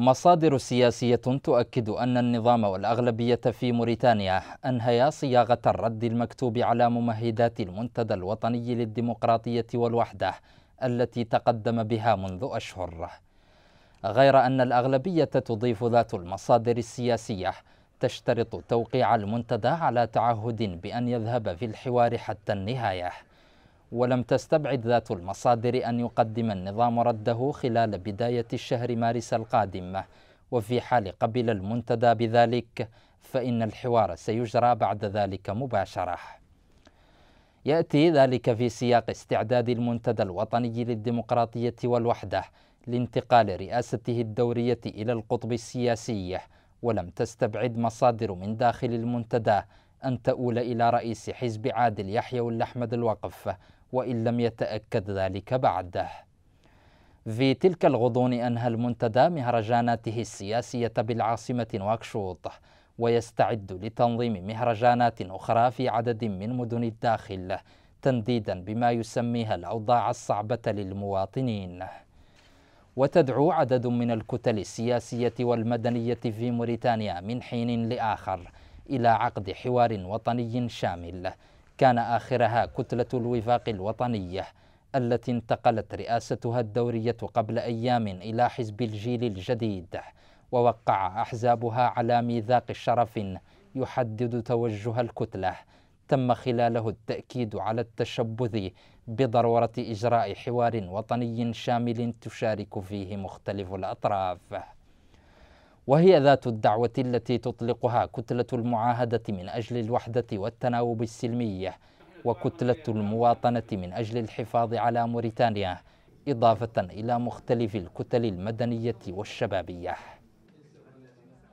مصادر سياسية تؤكد أن النظام والأغلبية في موريتانيا أنهيا صياغة الرد المكتوب على ممهدات المنتدى الوطني للديمقراطية والوحدة التي تقدم بها منذ أشهر غير أن الأغلبية تضيف ذات المصادر السياسية تشترط توقيع المنتدى على تعهد بأن يذهب في الحوار حتى النهاية ولم تستبعد ذات المصادر أن يقدم النظام رده خلال بداية الشهر مارس القادم وفي حال قبل المنتدى بذلك فإن الحوار سيجرى بعد ذلك مباشرة يأتي ذلك في سياق استعداد المنتدى الوطني للديمقراطية والوحدة لانتقال رئاسته الدورية إلى القطب السياسي ولم تستبعد مصادر من داخل المنتدى أن تؤول إلى رئيس حزب عادل يحيى الأحمد الوقف وإن لم يتأكد ذلك بعده في تلك الغضون أنهى المنتدى مهرجاناته السياسية بالعاصمة نواكشوط ويستعد لتنظيم مهرجانات أخرى في عدد من مدن الداخل تنديدا بما يسميها الأوضاع الصعبة للمواطنين وتدعو عدد من الكتل السياسية والمدنية في موريتانيا من حين لآخر إلى عقد حوار وطني شامل كان آخرها كتلة الوفاق الوطنية التي انتقلت رئاستها الدورية قبل أيام إلى حزب الجيل الجديد ووقع أحزابها على ميثاق شرف يحدد توجه الكتلة تم خلاله التأكيد على التشبث بضرورة إجراء حوار وطني شامل تشارك فيه مختلف الأطراف وهي ذات الدعوة التي تطلقها كتلة المعاهدة من أجل الوحدة والتناوب السلمي وكتلة المواطنة من أجل الحفاظ على موريتانيا إضافة إلى مختلف الكتل المدنية والشبابية